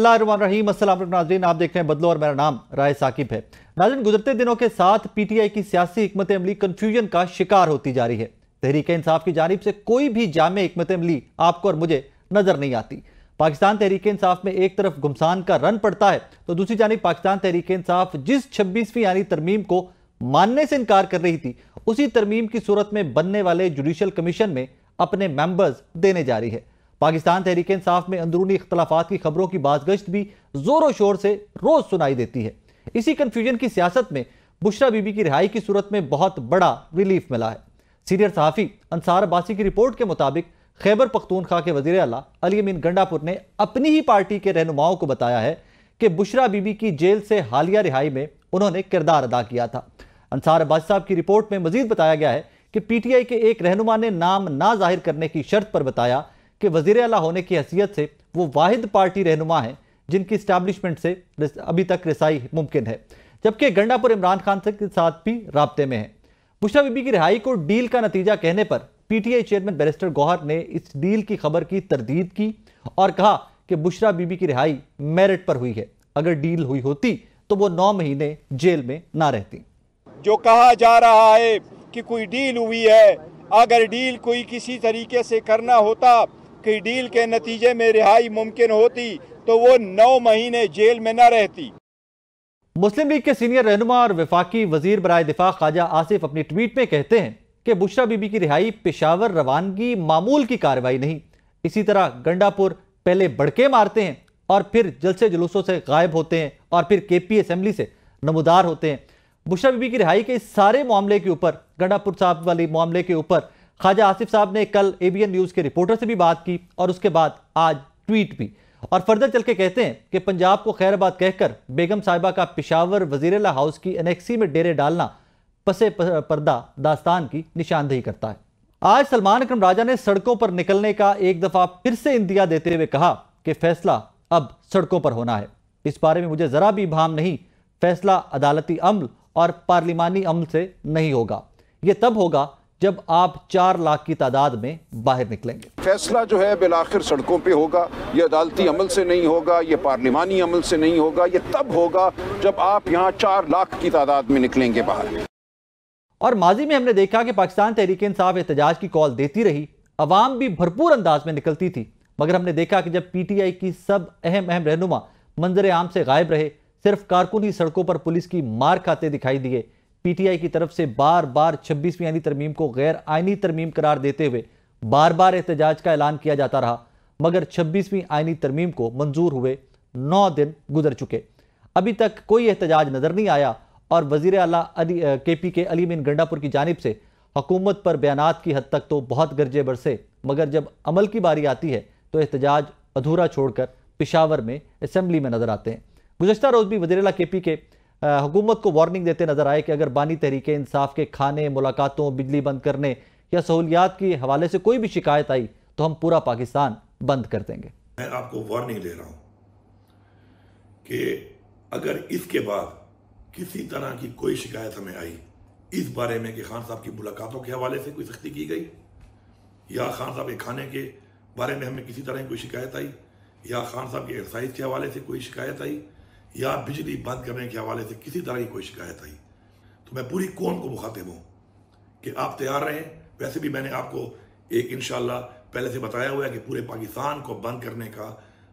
रहीम अस्सलाम नाजरीन आप देख रहे हैं बदलो और मेरा नाम राय साकिब है नाजन गुजरते दिनों के साथ पीटीआई की सियासी हमत अमली कन्फ्यूजन का शिकार होती जा रही है तहरीक इंसाफ की जानब से कोई भी जाम हमत अमली आपको और मुझे नजर नहीं आती पाकिस्तान तहरीक इंसाफ में एक तरफ गुमसान का रन पड़ता है तो दूसरी जानब पाकिस्तान तहरीक इंसाफ जिस छब्बीसवीं यानी तरमीम को मानने से इनकार कर रही थी उसी तरमीम की सूरत में बनने वाले जुडिशल कमीशन में अपने मेंबर्स देने जा रही है पाकिस्तान तहरीक इंसाफ में अंदरूनी इख्तलाफा की खबरों की बाजगश्त भी जोरों शोर से रोज सुनाई देती है इसी कन्फ्यूजन की सियासत में बुशरा बीबी की रिहाई की सूरत में बहुत बड़ा रिलीफ मिला है सीनियर सहाफ़ी अंसार अब्बासी की रिपोर्ट के मुताबिक खैबर पख्तूनख्वा के वजीर अला अली अमीन गंडापुर ने अपनी ही पार्टी के रहनुमाओं को बताया है कि बुशरा बीबी की जेल से हालिया रिहाई में उन्होंने किरदार अदा किया था अंसार अब्बासी साहब की रिपोर्ट में मजीद बताया गया है कि पीटीआई के एक रहनुमा ने नाम ना जाहिर करने की शर्त पर बताया कि वजीर अला होने की हैसियत से वो वाहिद पार्टी रहनुमा हैं जिनकी इस्टेब्लिशमेंट से अभी तक रसाई मुमकिन है जबकि गंडापुर इमरान खान के साथ भी रबते में हैं बुशा बीबी की रिहाई को डील का नतीजा कहने पर पीटीआई चेयरमैन बैरिस्टर गौहर ने इस डील की खबर की तरदीद की और कहा कि बुशरा बीबी की रिहाई मेरिट पर हुई है अगर डील हुई होती तो वो नौ महीने जेल में ना रहती जो कहा जा रहा है कि कोई डील हुई है अगर डील कोई किसी तरीके से करना होता की डील के नतीजे में रिहाई मुमकिन होती तो वो नौ महीने जेल में न रहती मुस्लिम लीग के सीनियर रहनुमा और विफाकी वजीर बरए दिफा ख्वाजा आसिफ अपनी ट्वीट में कहते हैं कि बुशरा बीबी की रिहाई पेशावर रवानगी मामूल की कार्रवाई नहीं इसी तरह गंडापुर पहले बड़के मारते हैं और फिर जलसे जुलूसों से गायब होते हैं और फिर के पी असम्बली से नमोदार होते हैं बुशरा बीबी की रिहाई के इस सारे मामले के ऊपर गंडापुर साहब वाले मामले के ऊपर ख्वाजा आसिफ साहब ने कल एन न्यूज़ के रिपोर्टर से भी बात की और उसके बाद आज ट्वीट भी और फर्दर चल के कहते हैं कि पंजाब को खैरबाद कहकर बेगम साहिबा का पिशावर वजीरला हाउस की एनेक्सी में डेरे डालना पसे पर्दा दास्तान की निशानदेही करता है आज सलमान अक्रम राजा ने सड़कों पर निकलने का एक दफ़ा फिर से इंदिया देते हुए कहा कि फैसला अब सड़कों पर होना है इस बारे में मुझे ज़रा भी भाम नहीं फैसला अदालती अमल और पार्लिमानी अमल से नहीं होगा यह तब होगा जब आप चार लाख की तादाद में बाहर निकलेंगे फैसला जो है बिलाखिर सड़कों पे होगा ये अदालती अमल से नहीं होगा ये पार्लिमानी अमल से नहीं होगा ये तब होगा जब आप यहाँ चार लाख की तादाद में निकलेंगे बाहर और माजी में हमने देखा कि पाकिस्तान तहरीक इंसाफ एहतजाज की कॉल देती रही अवाम भी भरपूर अंदाज में निकलती थी मगर हमने देखा कि जब पी टी आई की सब अहम अहम रहनुमा मंजर आम से गायब रहे सिर्फ कारकुनी सड़कों पर पुलिस की मार खाते दिखाई दिए पीटीआई की तरफ से बार बार छब्बीसवीं आइनी तरमीम को गैर आइनी तरमीम करार देते हुए बार बार एहतजाज का ऐलान किया जाता रहा मगर छब्बीसवीं आइनी तरमीम को मंजूर हुए नौ दिन गुजर चुके अभी तक कोई एहतजाज नज़र नहीं आया और वजीर अला के पी के अली मिन गंडापुर की जानब से हुकूमत पर बयान की हद तक तो बहुत गर्जे बरसे मगर जब अमल की बारी आती है तो एहतजाज अधूरा छोड़कर पिशावर में असम्बली में नजर आते हैं गुजशत रोज़ भी वजीर अला के पी के हुकूमत को वार्निंग देते नजर आए कि अगर बानी तहरीक इंसाफ के खाने मुलाकातों बिजली बंद करने या सहूलियात के हवाले से कोई भी शिकायत आई तो हम पूरा पाकिस्तान बंद कर देंगे मैं आपको वार्निंग दे रहा हूं कि अगर इसके बाद किसी तरह की कोई शिकायत हमें आई इस बारे में कि खान साहब की मुलाकातों के हवाले से कोई सख्ती की गई या खान साहब के खाने के बारे में हमें किसी तरह की कोई शिकायत आई या खान साहब की एक्सरसाइज के हवाले से कोई शिकायत आई या बिजली बंद करने के हवाले से किसी तरह की कोई शिकायत आई तो मैं पूरी कौम को मुखातिब हूँ कि आप तैयार रहें वैसे भी मैंने आपको एक इन पहले से बताया हुआ है कि पूरे पाकिस्तान को बंद करने का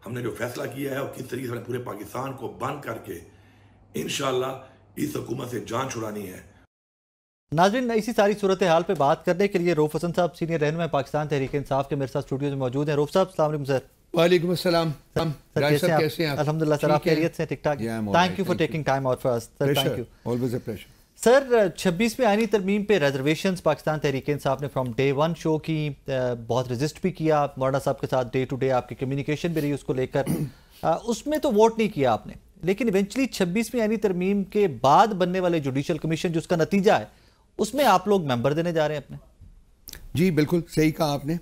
हमने जो फैसला किया है और किस तरीके से पूरे पाकिस्तान को बंद करके इन इस हुकूमत से जान छुड़ानी है नाजरन इसी सारी सूरत हाल पर बात करने के लिए रोफ हसन साहब सीनियर रहनुमा पाकिस्तान तहरीक इंसाफ के मेरे साथ स्टूडियो में मौजूद हैं रोफ साहब सलाम सर वालेकुम कैसे हैं अल्हम्दुलिल्लाह सर ठीक thank you for taking time out for us sir thank you always a pleasure sir 26 में आनी तरमीम पे रिजर्वेशंस पाकिस्तान तहरीक ने फ्रॉम डे वन शो की uh, बहुत रजिस्ट भी किया मौलाना साहब के साथ डे टू डे आपकी कम्युनिकेशन भी रही उसको लेकर uh, उसमें तो वोट नहीं किया आपने लेकिन इवेंचुअली 26 में तरमीम के बाद बनने वाले जुडिशियल कमीशन जिसका नतीजा है उसमें आप लोग मेंबर देने जा रहे हैं अपने जी बिल्कुल सही कहा आपने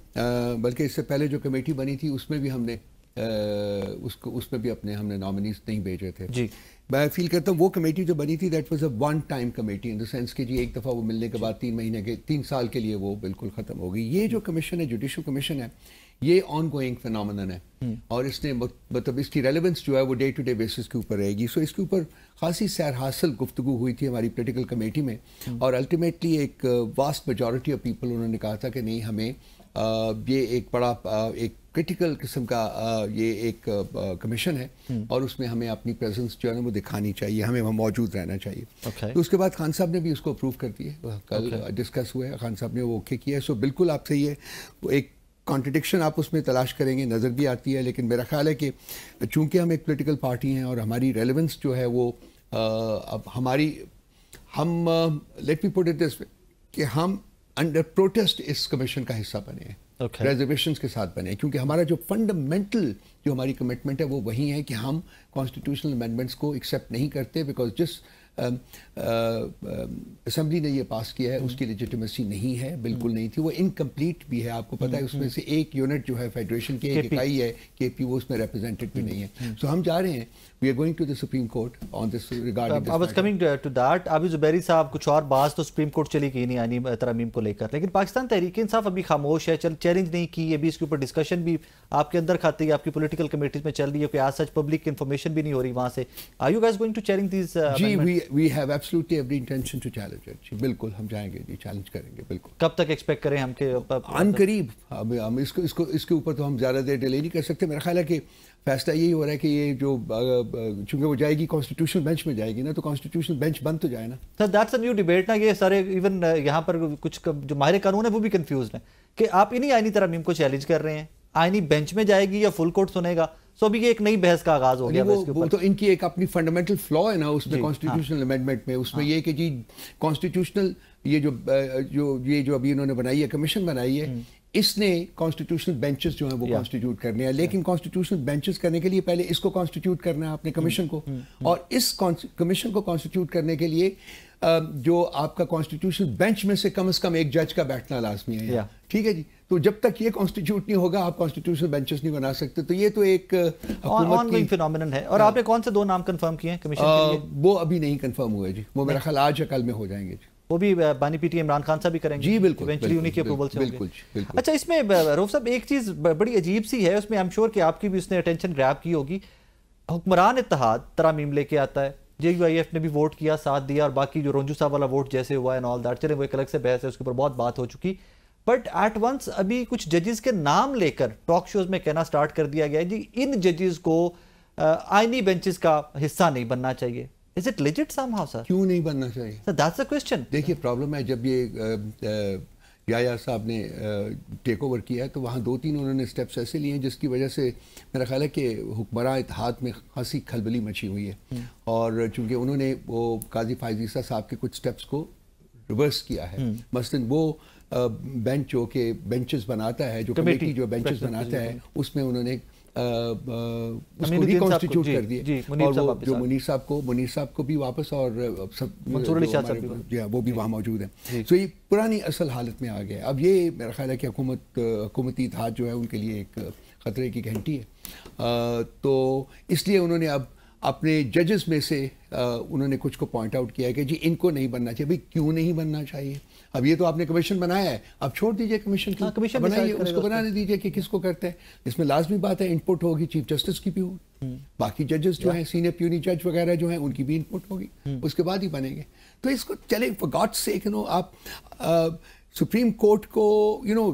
बल्कि इससे पहले जो कमेटी बनी थी उसमें भी हमने उसको उस पर भी अपने हमने नॉमिनीज नहीं भेजे थे जी मैं फील करता हूँ वो कमेटी जो बनी थी that was a one time committee in the sense कि जी एक दफ़ा वो मिलने के बाद तीन महीने के तीन साल के लिए वो बिल्कुल ख़त्म हो गई ये जो कमीशन है जुडिशल कमीशन है ये ऑन गोइंग फिनमिन है हम्म। और इसने मतलब इसकी रेलिवेंस जो है वो डे टू डे बेसिस के ऊपर रहेगी सो इसके ऊपर खासी सैर हासिल गुफ्तु हुई थी हमारी पोलिटिकल कमेटी में हम्म। और अल्टीमेटली एक वास्ट मेजोरिटी ऑफ पीपल उन्होंने कहा था कि नहीं हमें ये एक बड़ा एक क्रिटिकल किस्म का ये एक कमीशन है हम्म। और उसमें हमें अपनी प्रेजेंस जो है ना वो दिखानी चाहिए हमें वहाँ मौजूद रहना चाहिए okay. तो उसके बाद खान साहब ने भी उसको अप्रूव कर दिया कल okay. डिस्कस हुआ है खान साहब ने वो ओके किया है सो बिल्कुल आपसे ये एक कॉन्ट्रडिक्शन आप उसमें तलाश करेंगे नज़र भी आती है लेकिन मेरा ख्याल है कि चूँकि हम एक पोलिटिकल पार्टी हैं और हमारी रेलिवेंस जो है वो अब हमारी हम let me put it this कि हम अंडर प्रोटेस्ट इस कमीशन का हिस्सा बने okay. रेजर्वेशन के साथ बने क्योंकि हमारा जो फंडामेंटल जो हमारी कमिटमेंट है वो वही है कि हम कॉन्स्टिट्यूशनल अमेंडमेंट्स को एक्सेप्ट नहीं करते बिकॉज जिस असम्बली um, uh, um, ने ये पास किया है उसकी लेजिटमेसी नहीं है बिल्कुल हम्म। नहीं थी वो इनकम्प्लीट भी है आपको पता है हम्म, उसमें हम्म। से एक यूनिट जो है फेडरेशन की एक इकाई है के पी वो उसमें रिप्रेजेंटेड भी नहीं है सो हम जा रहे हैं we are going to the supreme court on this regarding to that अभी जुबैरी साहब कुछ और बात तो सुप्रीम कोर्ट चली गई नहीं आनी तरमीम को लेकर लेकिन पाकिस्तान तहरीक इंसाफ अभी खामोश है चल चैलेंज नहीं की अभी इसके ऊपर डिस्कशन भी आपके अंदर खाती है आपकी पोलिटिकल कमेटीज में चल रही है कोई आज सच पब्लिक इन्फॉर्मेशन भी नहीं हो रही वहाँ से I you guess going to challenge these जी we we have absolutely every intention to challenge it जी बिल्कुल हम जाएंगे जी चैलेंज करेंगे बिल्कुल कब तक एक्सपेक्ट करें हम के अन करीब अब हम इसको इसको इसके ऊपर तो हम ज़्यादा देर डिले नहीं कर सकते मेरा ख्याल है कि फैसला यही हो रहा है कि ये जो चूंकि वो जाएगी कॉन्स्टिट्यूशनल बेंच में जाएगी ना तो कॉन्स्टिट्यूशनल बेंच बंद तो जाए ना sir that's a new debate ना ये सारे इवन यहाँ पर कुछ जो माहिर कानून है वो भी कन्फ्यूज हैं कि आप इन्हीं तरह मीम को चैलेंज कर रहे हैं आईनी बेंच में जाएगी या फुल कोर्ट सुनेगा सो अभी ये एक नई बहस का आगाज हो गया वो, वो तो इनकी एक अपनी फंडामेंटल फ्लॉ है ना उसमें कॉन्स्टिट्यूशनल अमेंडमेंट हाँ। में उसमें हाँ, ये कि जी कॉन्स्टिट्यूशनल ये जो जो ये जो अभी इन्होंने बनाई है कमीशन बनाई है हम्म। इसने कॉन्स्टिट्यूशनल बेंचेस जो है वो कॉन्स्टिट्यूट करने हैं लेकिन कॉन्स्टिट्यूशनल बेंचेस करने के लिए पहले इसको कॉन्स्टिट्यूट करना है आपने कमीशन हम्म, को हम्म, और इस कमीशन को कॉन्स्टिट्यूट करने के लिए जो आपका कॉन्स्टिट्यूशनल बेंच में से कम से कम एक जज का बैठना लाजमी है ठीक है जी तो जब तक ये कॉन्स्टिट्यूट नहीं होगा आप कॉन्स्टिट्यूशनल बेंचेस नहीं बना सकते तो ये तो एक ऑनगोइंग है और हाँ। आपने कौन से दो नाम कन्फर्म किए वो अभी नहीं कन्फर्म हुए जी वो मेरा ख्याल आज या कल में हो जाएंगे जी वो भी बानी पीटी इमरान खान साहब भी करेंगे जी बिल्कुल बिल्कुल, बिल्कुल, बिल्कुल, अप्रूवल बिल्कुल, बिल्कुल अच्छा इसमें रोफ साहब एक चीज़ बड़ी अजीब सी है उसमें आई एम श्योर कि आपकी भी उसने अटेंशन ग्रैप की होगी हुक्मरान इतिहाद मीम लेके आता है जे यू आई एफ ने भी वोट किया साथ दिया और बाकी जो रोंजू साहब वाला वोट जैसे हुआ एंड ऑल दैट चले वो एक अलग से बहस है उसके ऊपर बहुत बात हो चुकी बट एट वंस अभी कुछ जजेस के नाम लेकर टॉक शोज में कहना स्टार्ट कर दिया गया है जी इन जजेस को आईनी बेंचेस का हिस्सा नहीं बनना चाहिए is it legit somehow sir क्यों नहीं बनना चाहिए सर दैट्स अ क्वेश्चन देखिए प्रॉब्लम है जब ये याया साहब ने टेक ओवर किया है तो वहाँ दो तीन उन्होंने स्टेप्स ऐसे लिए हैं जिसकी वजह से मेरा ख्याल है कि हुक्मरान इतिहाद में खासी खलबली मची हुई है हम्म। और चूंकि उन्होंने वो काजी फायजीसा साहब के कुछ स्टेप्स को रिवर्स किया है हम्म। मसलन वो बेंच जो कि बेंचेस बनाता है जो कमेटी जो बेंचेस बनाता है उसमें उन्होंने रिकॉन्स्टिट्यूट कर दिया और वो जो मुनीर साहब को मुनीर साहब को भी वापस और सब हाँ, वो भी वहाँ मौजूद है सो ये पुरानी असल हालत में आ गया अब ये मेरा ख्याल है कि हुकूमत हुकूमती इतिहाद जो है उनके लिए एक ख़तरे की घंटी है तो इसलिए उन्होंने अब अपने जजेस में से उन्होंने कुछ को पॉइंट आउट किया है कि जी इनको नहीं बनना चाहिए भाई क्यों नहीं बनना चाहिए अब ये तो आपने कमीशन बनाया है अब छोड़ दीजिए कमीशन की कमीशन हाँ, बनाइए उसको बनाने दीजिए कि किसको करते हैं इसमें लाजमी बात है इनपुट होगी चीफ जस्टिस की भी होगी हम्म। बाकी जजेस जो हैं सीनियर प्यूनी जज वगैरह जो हैं उनकी भी इनपुट होगी हम्म। उसके बाद ही बनेंगे तो इसको चले गॉड से नो आप सुप्रीम कोर्ट को यू नो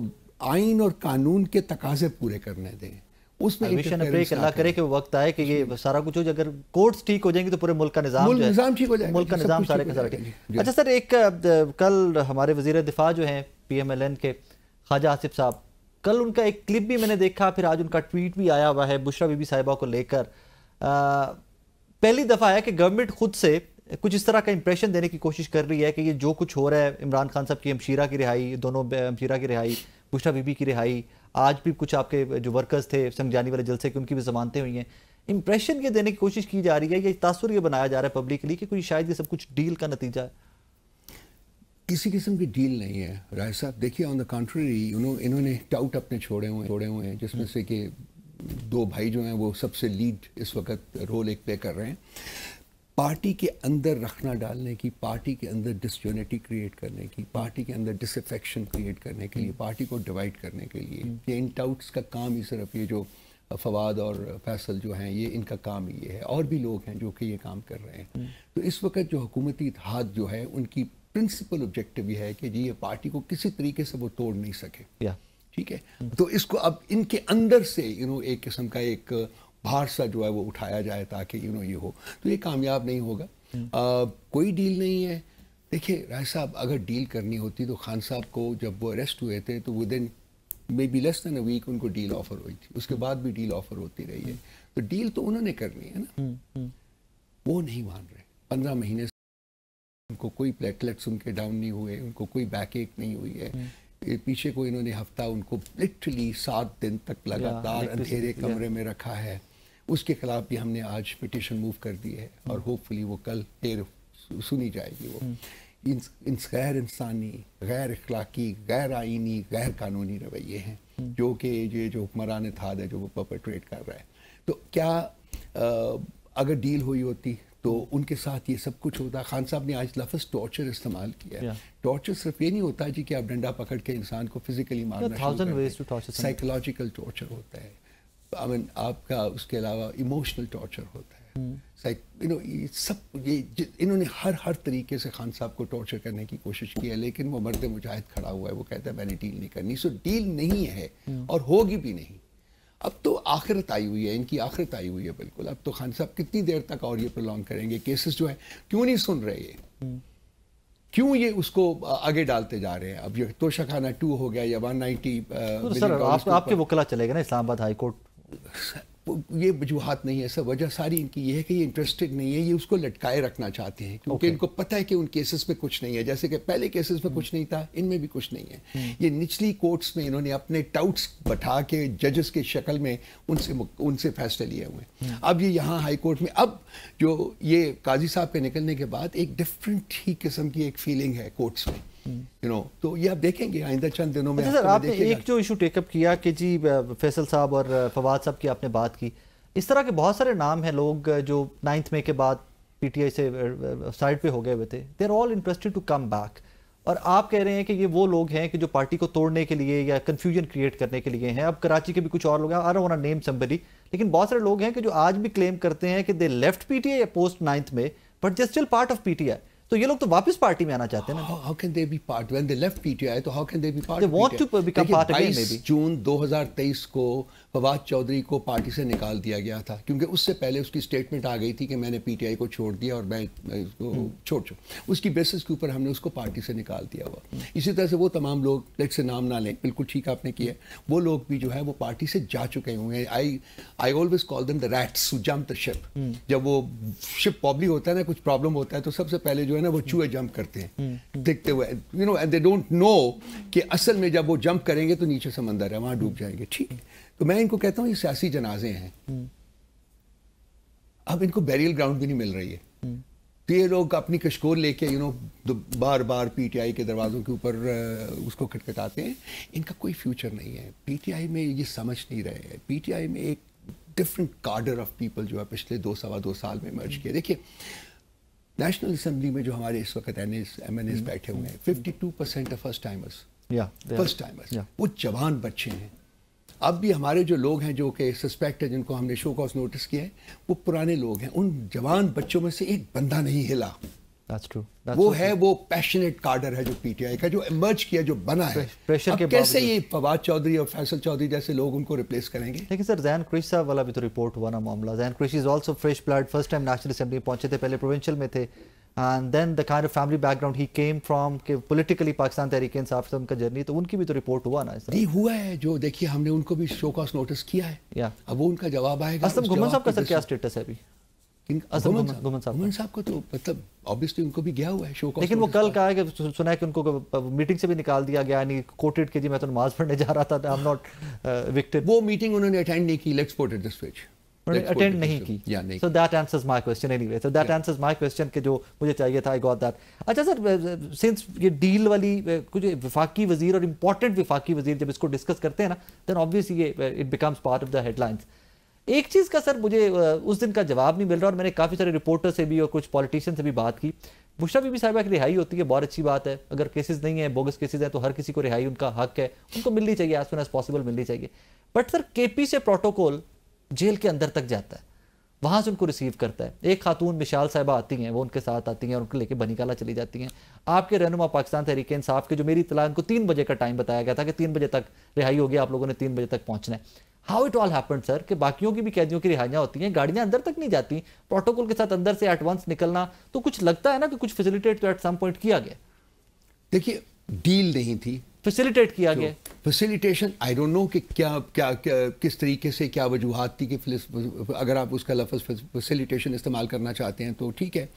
आइन और कानून के तकाजे पूरे करने दें उसमें अल्लाह करे कि वक्त आए कि ये सारा कुछ हो जाए अगर कोर्ट्स ठीक हो जाएंगे तो पूरे मुल्क का निज़ाम निज़ाम ठीक हो जाएगा मुल्क का निज़ाम सारे का सारा ठीक अच्छा सर एक कल हमारे वजीर दिफा जो हैं पी एम एल एन के ख्वाजा आसिफ साहब कल उनका एक क्लिप भी मैंने देखा फिर आज उनका ट्वीट भी आया हुआ है बुशरा बीबी साहिबा को लेकर पहली दफ़ा है कि गवर्नमेंट खुद से कुछ इस तरह का इंप्रेशन देने की कोशिश कर रही है कि ये जो कुछ हो रहा है इमरान खान साहब की अमशीरा की रिहाई दोनों अमशीरा की रिहाई बुशरा बीबी की रिहाई आज भी कुछ आपके जो वर्कर्स थे जाने वाले जलसे की उनकी भी जमानतें हुई हैं इंप्रेशन ये देने की कोशिश की जा रही है या तासुर ये बनाया जा रहा है पब्लिकली कि कोई शायद ये सब कुछ डील का नतीजा है किसी किस्म की डील नहीं है राय साहब देखिए ऑन द कंट्री इन्होंने टाउट अपने छोड़े हुए छोड़े हुए हैं जिसमें से कि दो भाई जो हैं वो सबसे लीड इस वक्त रोल एक प्ले कर रहे हैं पार्टी के अंदर रखना डालने की पार्टी के अंदर डिसयूनिटी क्रिएट करने की पार्टी के अंदर डिसफेक्शन क्रिएट करने के लिए पार्टी को डिवाइड करने के लिए पेंट हम्म। आउट्स का काम ही सिर्फ ये जो फवाद और फैसल जो हैं ये इनका काम ही ये है और भी लोग हैं जो कि ये काम कर रहे हैं हम्म। तो इस वक्त जो हुकूमती इतिहाद जो है उनकी प्रिंसिपल ऑब्जेक्टिव ये है कि जी ये पार्टी को किसी तरीके से वो तोड़ नहीं सके ठीक है हम्म। तो इसको अब इनके अंदर से यू नो एक किस्म का एक बाहर सा जो है वो उठाया जाए ताकि यू नो ये हो तो ये कामयाब नहीं होगा हम्म। आ, कोई डील नहीं है देखिए राय साहब अगर डील करनी होती तो खान साहब को जब वो अरेस्ट हुए थे तो within may be less than a week उनको डील ऑफर हुई थी उसके बाद भी डील ऑफर होती रही है हम्म। तो डील तो उन्होंने करनी है ना हम्म, वो नहीं मान रहे पंद्रह महीने उनको कोई प्लेटलेट्स उनके डाउन नहीं हुए उनको कोई बैक एक नहीं हुई है के पीछे को इन्होंने हफ्ता उनको लिटरली सात दिन तक लगातार अंधेरे कमरे में रखा है उसके खिलाफ भी हमने आज पिटिशन मूव कर दी है और होपफुली hmm. वो कल देर सुनी जाएगी वो hmm. इन, गैर इंसानी गैर अखलाकी गैर आइनी गैर कानूनी रवैये हैं hmm. जो कि ये जो हुक्मरान थाद है जो वो पपेट्रेट कर रहा है तो क्या आ, अगर डील हुई होती तो उनके साथ ये सब कुछ होता खान साहब ने आज लफ्ज़ टॉर्चर इस्तेमाल किया टॉर्चर सिर्फ ये नहीं होता जी कि आप डंडा पकड़ के इंसान को फिजिकली साइकोलॉजिकल टॉर्चर होता है आई मीन आपका उसके अलावा इमोशनल टॉर्चर होता है यू hmm. नो ये सब ये इन्होंने हर हर तरीके से खान साहब को टॉर्चर करने की कोशिश की है लेकिन वो मर्द मुजाहिद खड़ा हुआ है वो कहता है मैंने डील नहीं करनी सो डील नहीं है hmm. और होगी भी नहीं अब तो आखिरत आई हुई है इनकी आखिरत आई हुई है बिल्कुल अब तो खान साहब कितनी देर तक और ये प्रोलॉन्ग करेंगे केसेस जो है क्यों नहीं सुन रहे ये क्यों ये उसको आगे डालते जा रहे हैं अब ये तोशाखाना टू हो गया या वन नाइनटी तो आपके वकला चलेगा ना इस्लामाबाद हाईकोर्ट ये वजूहत नहीं है सर वजह सारी इनकी ये है कि ये इंटरेस्टेड नहीं है ये उसको लटकाए रखना चाहते हैं क्योंकि okay. इनको पता है कि उन केसेस में कुछ नहीं है जैसे कि पहले केसेस में कुछ hmm. नहीं था इनमें भी कुछ नहीं है hmm. ये निचली कोर्ट्स में इन्होंने अपने टाउट्स बैठा के जजेस के शक्ल में उनसे उनसे फैसले लिए हुए hmm. अब ये यहाँ हाई कोर्ट में अब जो ये काजी साहब के निकलने के बाद एक डिफरेंट ही किस्म की एक फीलिंग है कोर्ट्स में यू नो तो ये आप देखेंगे आइंदा चंद दिनों में अच्छा सर आपने एक जो इशू टेकअप किया कि जी फैसल साहब और फवाद साहब की आपने बात की इस तरह के बहुत सारे नाम हैं लोग जो नाइन्थ मे के बाद पीटीआई से साइड पे हो गए हुए थे they are all interested to come back और आप कह रहे हैं कि ये वो लोग हैं कि जो पार्टी को तोड़ने के लिए या कन्फ्यूजन क्रिएट करने के लिए हैं अब कराची के भी कुछ और लोग हैं आर वन नेम संभली लेकिन बहुत सारे लोग हैं कि जो आज भी क्लेम करते हैं कि they left PTI post ninth में but they still part of PTI तो ये लोग तो वापस पार्टी में आना चाहते हैं ना how can they be part when they left PTI तो how can they be part they want to become part again may be June 2023 को फवाद चौधरी को पार्टी से निकाल दिया गया था क्योंकि उससे पहले उसकी स्टेटमेंट आ गई थी कि मैंने पीटीआई को छोड़ दिया और मैं इसको हम्म। छोड़ छोड़ उसकी बेसिस के ऊपर हमने उसको पार्टी से निकाल दिया हुआ इसी तरह से वो तमाम लोग लेट से नाम ना लें बिल्कुल ठीक आपने किया वो लोग भी जो है वो पार्टी से जा चुके हुए हैं I I always call them the rats jump the ship जब वो शिप पॉबली होता है ना कुछ प्रॉब्लम होता है तो सबसे पहले जो है ना वो चूहे जंप करते हैं हम्म, हम्म। देखते हुए you know and they don't know कि असल में जब वो जंप करेंगे तो नीचे समंदर है वहां डूब हम्म। जाएंगे ठीक तो मैं इनको कहता हूँ ये सियासी जनाजे हैं अब इनको बैरियल ग्राउंड भी नहीं मिल रही है तो ये लोग अपनी कशकोर लेके यू नो बार बार पीटीआई के दरवाज़ों के ऊपर उसको खटखटाते हैं इनका कोई फ्यूचर नहीं है पीटीआई में ये समझ नहीं रहे हैं पीटीआई में एक डिफरेंट कार्डर ऑफ पीपल जो है पिछले दो सवा दो साल में मर्ज किया देखिए नेशनल असेंबली में जो हमारे इस वक्त एन एम एन एस बैठे हुए हम्म। हैं fifty two percent first timers first timers वो जवान बच्चे हैं अब भी हमारे जो लोग हैं जो कि सस्पेक्ट है जिनको हमने शो कॉज नोटिस किया है वो पुराने लोग हैं उन जवान बच्चों में से एक बंदा नहीं हिला वो है वो पैशनेट कार्डर है जो पीटीआई का जो इमर्ज किया जो बना है प्रेशर के कैसे ये फवाद चौधरी और फैसल चौधरी जैसे लोग उनको रिप्लेस करेंगे लेकिन सर जैन क्रिश साहब वाला भी तो रिपोर्ट हुआ ना मामला Zain Qureshi is also fresh blood first time national assembly पहुंचे थे पहले प्रोविंशियल में थे and then the kind of family background ही केम फ्रॉम के पोलिटिकली पाकिस्तान तहरीक इंसाफ से उनका जर्नी तो उनकी भी तो रिपोर्ट हुआ ना नहीं हुआ है जो देखिए हमने उनको भी शोकॉस नोटिस किया है या अब वो उनका जवाब आएगा असलम घुमन साहब का सर क्या स्टेटस है अभी लेकिन से भी निकाल दिया तो था uh, जो मुझे चाहिए था अच्छा सर सिंस ये डील वाली कुछ विफाकी वजीर और इम्पोर्टेंट विफाकी वजीर जब इसको डिस्कस करते हैं ना then obviously it becomes part of the headlines एक चीज़ का सर मुझे उस दिन का जवाब नहीं मिल रहा और मैंने काफ़ी सारे रिपोर्टर से भी और कुछ पॉलिटिशियन से भी बात की बुशरा बीबी साहिबा की रिहाई होती है बहुत अच्छी बात है अगर केसेस नहीं है बोगस केसेस है तो हर किसी को रिहाई उनका हक है उनको मिलनी चाहिए एज सुन एज पॉसिबल मिलनी चाहिए बट सर केपी से प्रोटोकॉल जेल के अंदर तक जाता है वहां से उनको रिसीव करता है एक खातून विशाल साहिबा आती हैं वो उनके साथ आती हैं और उनको लेके बनीकाला चली जाती हैं आपके रहनुमा पाकिस्तान तहरीक इंसाफ के जो मेरी इतला को तीन बजे का टाइम बताया गया था कि तीन बजे तक रिहाई होगी आप लोगों ने तीन बजे तक पहुंचना है how it all happen sir कि बाकियों की भी कैदियों की रिहाइयाँ होती हैं गाड़ियाँ अंदर तक नहीं जाती प्रोटोकॉल के साथ अंदर से एडवांस निकलना तो कुछ लगता है ना कि कुछ फैसिलिटेट तो एट सम पॉइंट किया गया देखिए डील नहीं थी फैसिलिटेट किया गया फैसिलिटेशन आई डोंट नो कि क्या क्या, किस तरीके से क्या वजूहत थी कि अगर आप उसका लफ्ज फैसिलिटेशन इस्तेमाल करना चाहते हैं तो ठीक है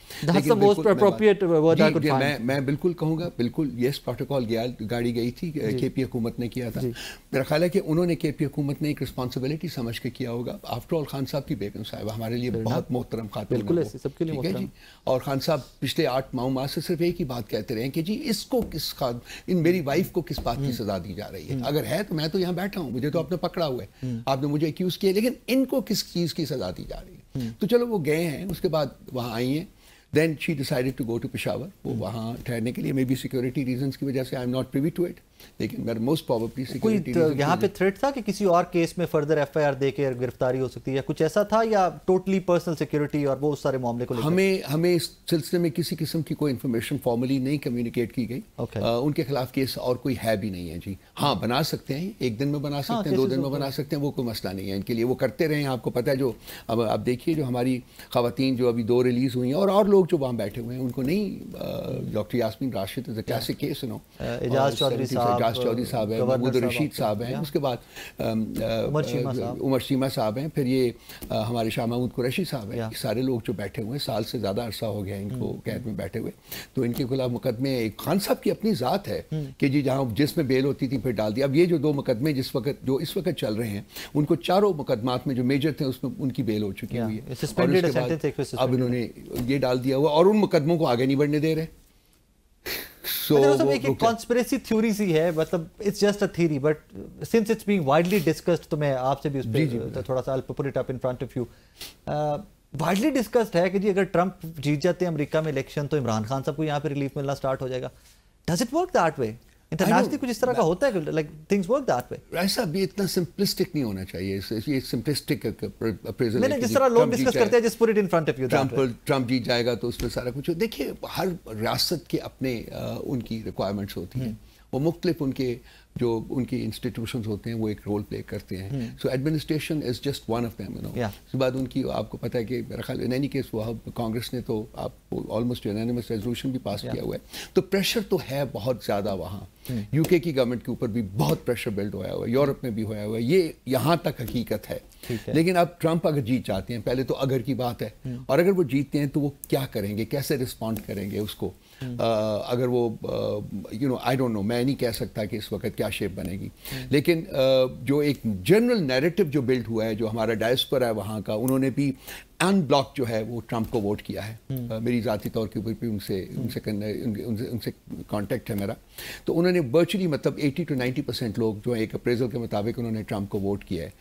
मैं, बिल्कुल कहूँगा बिल्कुल येस प्रोटोकॉल गया गाड़ी गई थी के पी हुकूमत ने किया था मेरा ख्याल है कि उन्होंने के पी हुकूमत ने एक रिस्पॉन्सिबिलिटी समझ के किया होगा आफ्टरऑल खान साहब की बेगम साहब हमारे लिए बहुत मोहतरम खातून सबके जी और खान साहब पिछले आठ माह से सिर्फ एक ही बात कहते रहे कि जी इसको किस इन मेरी वाइफ को किस किस बात की हम्म। सजा दी जा रही है हम्म। अगर है तो मैं तो यहाँ बैठा हूँ मुझे तो आपने पकड़ा हुआ है हम्म। आपने मुझे एक्यूज किया लेकिन इनको किस चीज़ की सजा दी जा रही है तो चलो वो गए हैं उसके बाद वहाँ आई हैं then she decided to go to Peshawar वो वहाँ ठहरने के लिए मे बी सिक्योरिटी रीजन की वजह से I am not privy to it लेकिन मोस्ट प्रॉबली सिक्योरिटी यहाँ पे थ्रेट था कि किसी और केस में फर्दर एफआईआर देके गिरफ्तारी हो सकती है या कुछ ऐसा था या टोटली पर्सनल सिक्योरिटी और वो उस सारे मामले को हमें हमें इस सिलसिले में किसी किस्म की कोई इन्फॉर्मेशन फॉर्मली नहीं कम्युनिकेट की गई okay. आ, उनके खिलाफ केस और कोई है भी नहीं है जी हाँ बना सकते हैं एक दिन में बना हाँ, सकते हैं दो दिन में बना सकते हैं वो कोई मसला नहीं है इनके लिए वो करते रहे आपको पता है जो अब आप देखिए जो हमारी खातन जो अभी दो रिलीज हुई हैं और लोग जो वहाँ बैठे हुए हैं उनको नहीं डॉक्टर यासमिन राशिद कैसे केस नो एजाज चौधरी साहब एजाज चौधरी साहब हैं महमूद रशीद साहब हैं उसके बाद um, uh, उमर शीमा uh, साहब हैं फिर ये uh, हमारे शाह महमूद कुरैशी साहब हैं सारे लोग जो बैठे हुए हैं साल से ज़्यादा अरसा हो गया इनको hmm. कैद में hmm. बैठे हुए तो इनके खिलाफ मुकदमे खान साहब की अपनी ज़ात है hmm. कि जी जहाँ जिसमें बेल होती थी फिर डाल दिया अब ये जो दो मुकदमे जिस वक्त जो इस वक्त चल रहे हैं उनको चारों मुकदमात में जो मेजर थे उसमें उनकी बेल हो चुकी हुई है अब इन्होंने ये डाल दिया हुआ और उन मुकदमों को आगे नहीं बढ़ने दे रहे so अच्छा, मतलब एक थ्योरी सी है मतलब it's just a theory but since it's being widely discussed तो मैं आपसे भी उस पर थोड़ा सा put it up in front of you widely discussed है कि जी अगर ट्रंप जीत जाते हैं अमेरिका में इलेक्शन तो इमरान खान साहब को यहाँ पे रिलीफ मिलना स्टार्ट हो जाएगा does it work that way internationally कुछ इस तरह का होता है like things work that way ऐसा भी इतना सिंपलिस्टिक नहीं होना चाहिए ये सिंपलिस्टिक अप्रेजल नहीं जिस तरह लोग डिस्कस करते हैं just put it in front of you Trump Trump जीत जाएगा तो उसमें सारा कुछ देखिए हर रियासत के अपने उनकी रिक्वायरमेंट्स होती हैं हम्म। वो मुख्तलिफ उनके जो उनके इंस्टीट्यूशन होते हैं वो एक रोल प्ले करते हैं so administration is just one of them no उसके बाद उनकी आपको पता है कि मेरा ख्याल इन एनी केस वो अब कांग्रेस ने तो आप ऑलमोस्ट यूनानिमस रेजोल्यूशन भी पास yeah. किया हुआ है तो प्रेशर तो है बहुत ज़्यादा वहाँ यूके हम्म। की गवर्नमेंट के ऊपर भी बहुत प्रेशर बिल्ड होया हुआ है यूरोप में भी होया हुआ है ये यहाँ तक हकीकत है लेकिन अब ट्रंप अगर जीत जाते हैं पहले तो अगर की बात है हम्म। और अगर वो जीतते हैं तो वो क्या करेंगे कैसे रिस्पॉन्ड करेंगे उसको आ, हम्म। अगर वो you know I don't know मैं नहीं कह सकता कि इस वक्त क्या शेप बनेगी लेकिन आ, जो एक जनरल नैरेटिव जो बिल्ड हुआ है जो हमारा डायस्पर है वहाँ का उन्होंने भी अनब्लॉक जो है वो ट्रंप को वोट किया है आ, हम्म। मेरी ज़ाती तौर के ऊपर भी उनसे उनसे उनसे उनसे कांटेक्ट है मेरा तो उन्होंने वर्चुअली मतलब 80 टू 90 परसेंट लोग जो है एक अप्रेजल के मुताबिक उन्होंने ट्रंप को वोट किया है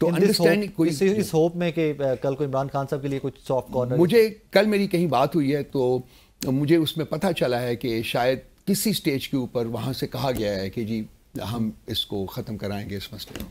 तो अंडरस्टैंड कोई इस, इस होप में कि कल को इमरान खान साहब के लिए कुछ सॉफ्ट कॉर्नर मुझे कल मेरी कहीं बात हुई है तो मुझे उसमें पता चला है कि शायद किसी स्टेज के ऊपर वहाँ से कहा गया है कि जी हम इसको ख़त्म कराएंगे इस मसले को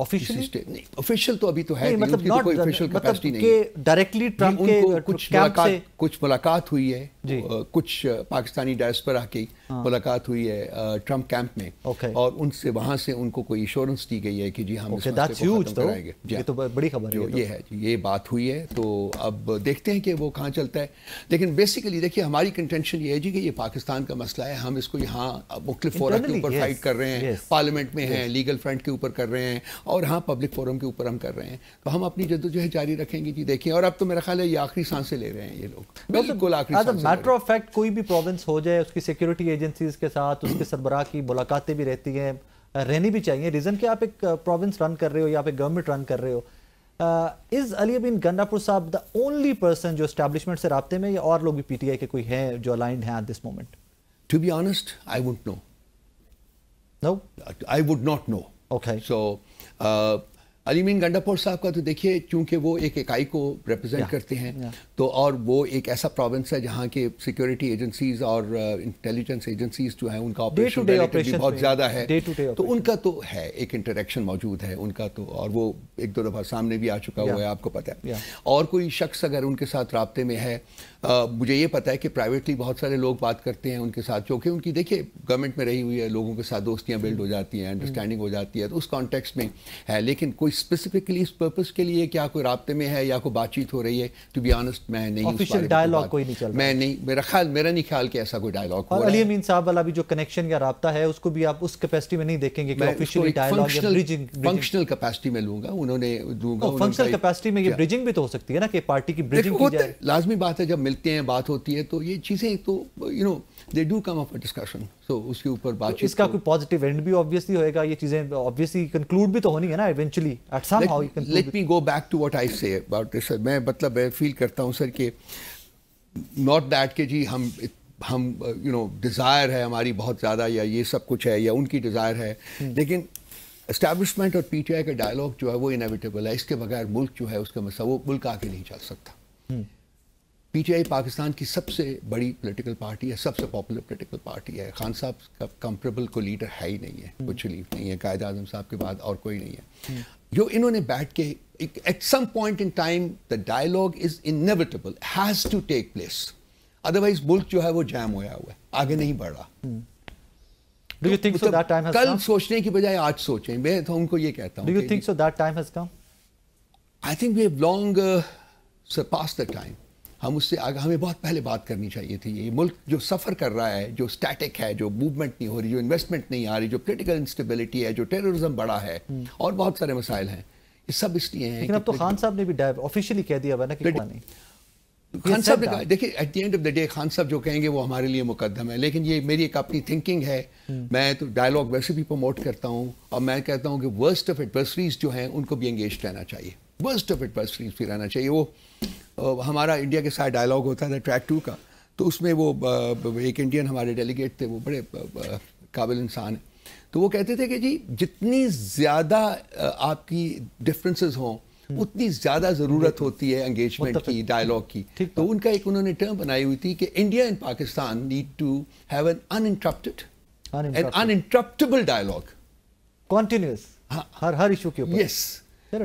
ऑफिशियल तो अभी तो है नहीं, मतलब तो not, कोई ऑफिशियल कैपेसिटी मतलब नहीं डायरेक्टली ट्रंप के uh, कुछ मुलाकात कुछ मुलाकात हुई है uh, कुछ uh, पाकिस्तानी डायस्परा की हाँ। मुलाकात हुई है ट्रंप कैंप में okay. और उनसे वहां से उनको कोई इंश्योरेंस दी गई है कि जी हम okay, तो, बड़ी खबर है तो। ये है ये बात हुई है तो अब देखते हैं कि वो कहाँ चलता है लेकिन बेसिकली देखिए हमारी कंटेंशन ये है जी कि ये पाकिस्तान का मसला है हम इसको यहाँ मुख्तलिफ फोरम के ऊपर फाइट कर रहे हैं पार्लियामेंट में है लीगल फ्रंट के ऊपर कर रहे हैं और हाँ पब्लिक फोरम के ऊपर हम कर रहे हैं तो हम अपनी जद्दोजहद जारी रखेंगे जी देखें और अब तो मेरा ख्याल है ये आखिरी सांसें ले रहे हैं ये लोग तो मतलब बिल्कुल आखिरी मैटर ऑफ फैक्ट कोई भी प्रोविंस हो जाए उसकी सिक्योरिटी एजेंसीज के साथ उसके सरबराह की मुलाकातें भी रहती हैं रहनी भी चाहिए रीज़न कि आप एक प्रोविंस uh, रन कर रहे हो या आप एक गवर्नमेंट रन कर रहे हो इज़ अली बिन गंडापुर साहब द ओनली पर्सन जो स्टैब्लिशमेंट से रबते में या और लोग भी पीटीआई के कोई हैं जो अलाइंड हैं at this moment to be honest I would know no I would not know okay so Uh, Ali mean Gandapur साहब का तो देखिए क्योंकि वो एक इकाई को रिप्रेजेंट करते हैं तो और वो एक ऐसा प्रोविंस है जहाँ के सिक्योरिटी एजेंसीज और इंटेलिजेंस uh, एजेंसीज जो है उनका ऑपरेशन बहुत ज़्यादा है तो उनका तो है एक इंटरेक्शन मौजूद है उनका तो और वो एक दो दफ़ा सामने भी आ चुका हुआ है आपको पता है और कोई शख्स अगर उनके साथ रबते में है मुझे ये पता है कि प्राइवेटली बहुत सारे लोग बात करते हैं उनके साथ जो कि उनकी देखिए गवर्नमेंट में रही हुई है लोगों के साथ दोस्तियाँ बिल्ड हो जाती हैं अंडरस्टैंडिंग hmm. हो जाती है तो उस कॉन्टेक्स्ट में है लेकिन कोई स्पेसिफिकली इस पर्पस के लिए क्या कोई रबते में है या कोई बातचीत हो रही है टू बी ऑनस्ट मैं नहीं ऑफिशियल डायलॉग कोई नहीं चल रहा मैं नहीं मेरा ख्याल मेरा नहीं ख्याल कि ऐसा कोई डायलॉग और अली अमीन साहब वाला भी जो कनेक्शन या रबता है उसको भी आप उस कैपेसिटी में नहीं देखेंगे कि ऑफिशियली डायलॉग या ब्रिजिंग फंक्शनल कैपेसिटी में लूंगा उन्होंने दूंगा फंक्शनल कैपेसिटी में ये ब्रिजिंग भी तो हो सकती है ना कि पार्टी की ब्रिजिंग की जाए लाजमी बात है जब मिलते हैं बात होती है तो ये चीजें तो you know they do come up discussion so उसके ऊपर बात तो इसका कोई पॉजिटिव एंड भी ऑब्वियसली होएगा ये चीजें ऑब्वियसली कंक्लूड भी तो होनी है ना eventually at some how let me go back to what I say about this sir मैं मतलब मैं फील करता हूं सर कि नॉट दैट के जी हम हम यू नो डिज़ायर है हमारी बहुत ज़्यादा या ये सब कुछ है या उनकी डिज़ायर है हम्म। लेकिन इस्टेबलिशमेंट और पीटीआई का डायलॉग जो है वो इनएविटेबल है इसके बगैर मुल्क जो है उसका मसला वो मुल्क आगे नहीं चल सकता hmm. पीटीआई पाकिस्तान की सबसे बड़ी पॉलिटिकल पार्टी है सबसे पॉपुलर पॉलिटिकल पार्टी है खान साहब का कंपेरेबल को लीडर है ही नहीं है कुछ लीड नहीं है कायद आजम साहब के बाद और कोई नहीं है हम्म। जो इन्होंने बैठ के at some point in time the dialogue is inevitable has to take place otherwise मुल्क जो है वो जैम होया हुआ है आगे नहीं बढ़ रहा हम्म। Do you think so मतलब that time has कल come? सोचने की बजाय आज सोचें मैं तो उनको ये कहता हूँ Do you think so that time has come? I think we have long uh, surpassed the time. हम उससे आगे हमें बहुत पहले बात करनी चाहिए थी ये मुल्क जो सफ़र कर रहा है जो स्टैटिक है जो मूवमेंट नहीं हो रही जो इन्वेस्टमेंट नहीं आ रही जो पोलिटिकल इंस्टेबिलिटी है जो टेररिज्म बड़ा है और बहुत सारे मसाइल हैं ये सब इसलिए हैं लेकिन अब तो खान साहब ने भी ऑफिशियली कह दिया ना कि नहीं खान साहब ने कहा देखिए at the end of the day Khan sahab जो कहेंगे वो हमारे लिए मुकदम है लेकिन ये मेरी एक अपनी थिंकिंग है हम्म। मैं तो डायलॉग वैसे भी प्रमोट करता हूँ और मैं कहता हूँ कि वर्स्ट ऑफ एडवर्सरीज जो हैं उनको भी एंगेज रहना चाहिए वर्स्ट ऑफ इट वर्स्ट फिर आना चाहिए वो हमारा इंडिया के साथ डायलॉग होता था ट्रैक टू का तो उसमें वो एक इंडियन हमारे डेलीगेट थे वो बड़े काबिल इंसान हैं तो वो कहते थे कि जी जितनी ज़्यादा आपकी डिफरेंसेस हों हम्म। उतनी ज़्यादा ज़रूरत होती है एंगेजमेंट की डायलॉग की तो उनका एक उन्होंने टर्म बनाई हुई थी कि India and Pakistan need to have an uninterrupted an uninterruptable dialogue continuous हर हर इशू के ऊपर यस yes.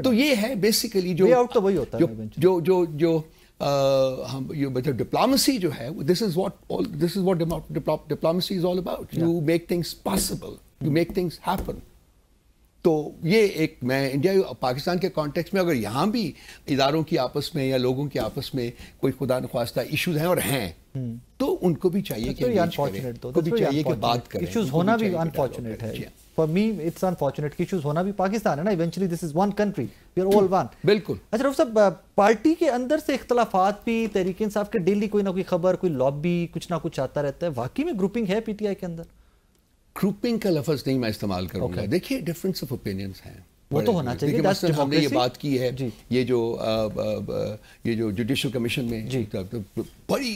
तो ये है बेसिकली जो आउट तो वही होता है जो जो जो uh, हम ये मतलब डिप्लोमेसी जो है this is what all this is what diplomacy is all about you make things possible you make things happen तो ये एक मैं इंडिया पाकिस्तान के कॉन्टेक्स्ट में अगर यहाँ भी इदारों की आपस में या लोगों की आपस में कोई खुदा नखास्ता इशूज़ हैं और हैं hmm. तो उनको भी चाहिए कि अनफॉर्चुनेट तो भी चाहिए कि बात करें इश्यूज होना भी अनफॉर्चुनेट है फॉर मी इट्स अनफॉर्चुनेट कि इश्यूज होना भी पाकिस्तान है ना eventually this is one country we are all one बिल्कुल अच्छा रफ साहब पार्टी के अंदर से इख्तलाफात भी तहरीक इंसाफ के डेली कोई ना कोई खबर कोई लॉबी कुछ ना कुछ आता रहता है वाकई में ग्रुपिंग है पीटीआई के अंदर ग्रुपिंग का लफज नहीं मैं इस्तेमाल करूंगा देखिए डिफरेंस ऑफ ओपिनियंस हैं वो तो होना चाहिए देखिए हमने ये बात की है ये जो आ, आ, आ, ये जो जुडिशल कमीशन में तो बड़ी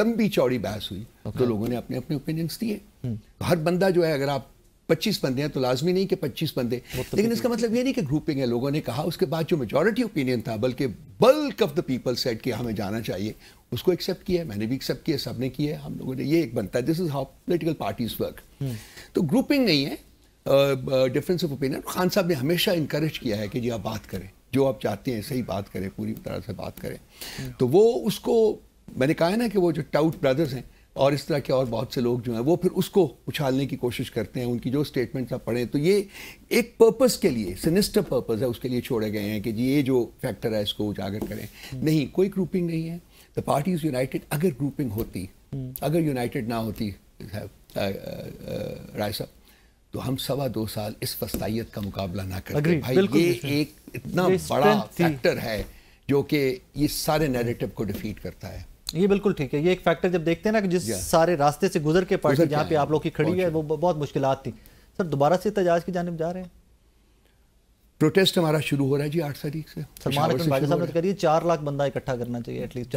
लंबी चौड़ी बहस हुई okay. तो लोगों ने अपने अपने ओपिनियंस दिए हम्म। तो हर बंदा जो है अगर आप 25 बंदे हैं तो लाजमी नहीं कि 25 बंदे तो लेकिन इसका मतलब ये नहीं कि ग्रुपिंग है लोगों ने कहा उसके बाद जो मेजोरिटी ओपिनियन था बल्कि bulk of the people said कि हमें जाना चाहिए उसको एक्सेप्ट किया मैंने भी एक्सेप्ट किया सबने किया हम लोगों ने ये एक बनता है this is how political parties work तो ग्रुपिंग नहीं है डिफरेंस ऑफ ओपिनियन खान साहब ने हमेशा इंकरेज किया है कि जी आप बात करें जो आप चाहते हैं सही बात करें पूरी तरह से बात करें हम्म। तो वो उसको मैंने कहा है ना कि वो जो टाउट ब्रदर्स हैं और इस तरह के और बहुत से लोग जो हैं वो फिर उसको उछालने की कोशिश करते हैं उनकी जो स्टेटमेंट्स आप पढ़ें तो ये एक पर्पस के लिए सिनिस्टर पर्पस है उसके लिए छोड़े गए हैं कि जी ये जो फैक्टर है इसको उजागर करें हम्म। नहीं कोई ग्रुपिंग नहीं है द पार्टी इज़ यूनाइटेड अगर ग्रुपिंग होती हम्म। अगर यूनाइटेड ना होती uh, uh, uh, राय साहब तो हम सवा दो साल इस फसाइत का मुकाबला ना करें भाई ये एक इतना बड़ा फैक्टर है जो कि ये सारे नेरेटिव को डिफीट करता है ये बिल्कुल ठीक है ये एक फैक्टर जब देखते हैं ना कि जिस सारे रास्ते से गुजर के पार्टी जहाँ पे आप लोग की खड़ी है वो बहुत मुश्किल थी सर दोबारा से तजाज की जानब जा रहे हैं प्रोटेस्ट हमारा शुरू हो रहा है जी आठ तारीख से तो चार लाख बंदा इकट्ठा करना चाहिए एटलीस्ट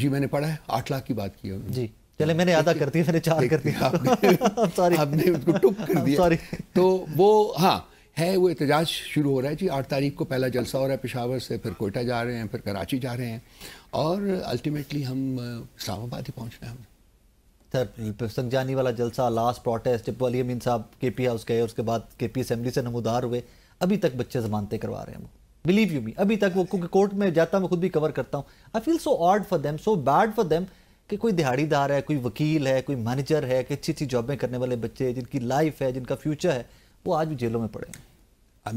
जी मैंने पढ़ा है आठ लाख की बात की जी चले मैंने आधा कर दिया मैंने चार कर दिया आपने सॉरी आपने उसको टुक कर दिया सॉरी तो वो हाँ है वो एहतजाज शुरू हो रहा है जी आठ तारीख को पहला जलसा हो रहा है पेशावर से फिर कोयटा जा रहे हैं फिर कराची जा रहे हैं और अल्टीमेटली हम इस्लामाबाद ही रहे हैं सर तक वाला जलसा लास्ट प्रोटेस्ट जब अली अमीन साहब के पी हाउस गए उसके बाद के पी असम्बली से नमोदार हुए अभी तक बच्चे जमानते करवा रहे हैं वो बिलीव यू मी अभी तक वो क्योंकि कोर्ट में जाता मैं खुद भी कवर करता हूँ I feel so odd for them so bad for them कि कोई दिहाड़ीदार है कोई वकील है कोई मैनेजर है कि अच्छी अच्छी जॉबें करने वाले बच्चे जिनकी लाइफ है जिनका फ्यूचर है वो आज भी जेलों में पड़े हैं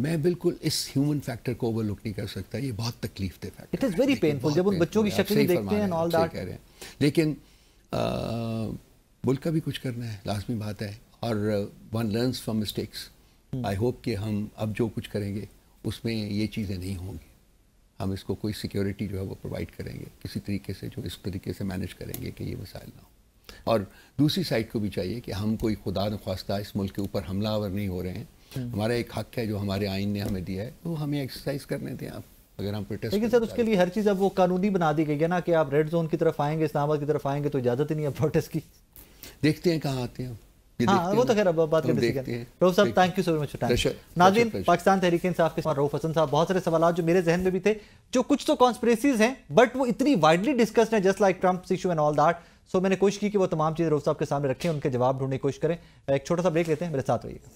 मैं बिल्कुल इस ह्यूमन फैक्टर को ओवरलुक नहीं कर सकता ये बहुत तकलीफ दे factor it is very painful जब उन बच्चों की शक्ल देखते हैं ऑल दैट कह रहे हैं लेकिन मुल्क का भी कुछ करना है लाजमी बात है और one learns from mistakes I hope कि हम अब जो कुछ करेंगे उसमें ये चीज़ें नहीं होंगी हम इसको कोई सिक्योरिटी जो है वो प्रोवाइड करेंगे किसी तरीके से जो इस तरीके से मैनेज करेंगे कि ये मसाइल ना हो और दूसरी साइड को भी चाहिए कि हम कोई खुदा नख्वास्ता इस मुल्क के ऊपर हमलावर नहीं हो रहे हैं हम्म। हमारा एक हक है जो हमारे आइन ने हमें दिया है तो हमें एक्सरसाइज करने दें आप अगर हम प्रोटेस्ट लेकिन सर उसके लिए हर चीज़ अब वो कानूनी बना दी गई है ना कि आप रेड जोन की तरफ आएंगे इस्लामाबाद की तरफ आएंगे तो इजाज़त ही नहीं है प्रोटेस्ट की देखते हैं कहाँ आते हैं हाँ वो तो खैर बात कर रऊफ साहब थैंक यू सो मच नाजीन पाकिस्तान तहरीक इंसाफ के साथ रऊफ हसन साहब बहुत सारे सवाल जो मेरे जहन में भी थे जो कुछ तो कॉन्स्परेसीज हैं बट वो इतनी वाइडली डिस्कस्ड है just like Trump issue and all that so मैंने कोशिश की कि वो तमाम चीज़ें रऊफ साहब के सामने रखें उनके जवाब ढूंढने की कोशिश करें एक छोटा सा ब्रेक लेते हैं मेरे साथ रहिएगा